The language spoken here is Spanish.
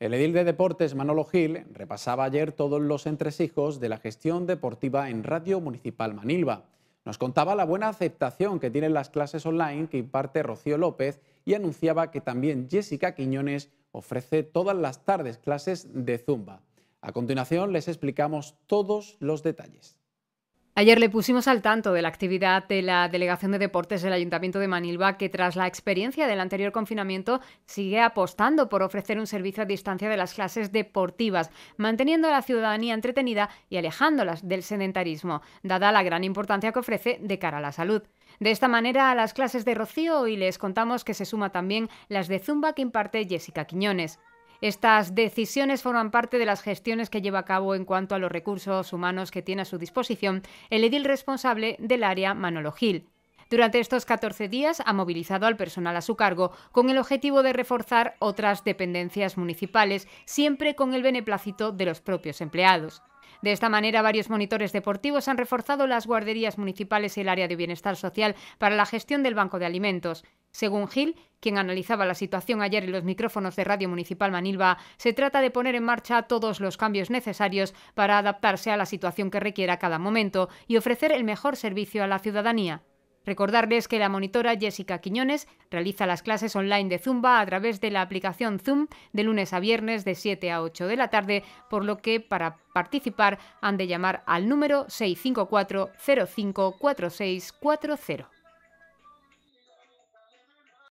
El edil de deportes Manolo Gil repasaba ayer todos los entresijos de la gestión deportiva en Radio Municipal Manilva. Nos contaba la buena aceptación que tienen las clases online que imparte Rocío López y anunciaba que también Jessica Quiñones ofrece todas las tardes clases de zumba. A continuación les explicamos todos los detalles. Ayer le pusimos al tanto de la actividad de la Delegación de Deportes del Ayuntamiento de Manilva, que tras la experiencia del anterior confinamiento sigue apostando por ofrecer un servicio a distancia de las clases deportivas, manteniendo a la ciudadanía entretenida y alejándolas del sedentarismo, dada la gran importancia que ofrece de cara a la salud. De esta manera, a las clases de Rocío y les contamos que se suma también las de Zumba que imparte Jessica Quiñones. Estas decisiones forman parte de las gestiones que lleva a cabo en cuanto a los recursos humanos que tiene a su disposición el edil responsable del área Manolo Gil. Durante estos 14 días ha movilizado al personal a su cargo con el objetivo de reforzar otras dependencias municipales, siempre con el beneplácito de los propios empleados. De esta manera, varios monitores deportivos han reforzado las guarderías municipales y el área de bienestar social para la gestión del banco de alimentos. Según Gil, quien analizaba la situación ayer en los micrófonos de Radio Municipal Manilva, se trata de poner en marcha todos los cambios necesarios para adaptarse a la situación que requiera cada momento y ofrecer el mejor servicio a la ciudadanía. Recordarles que la monitora Jessica Quiñones realiza las clases online de Zumba a través de la aplicación Zoom de lunes a viernes de 7 a 8 de la tarde, por lo que para participar han de llamar al número 654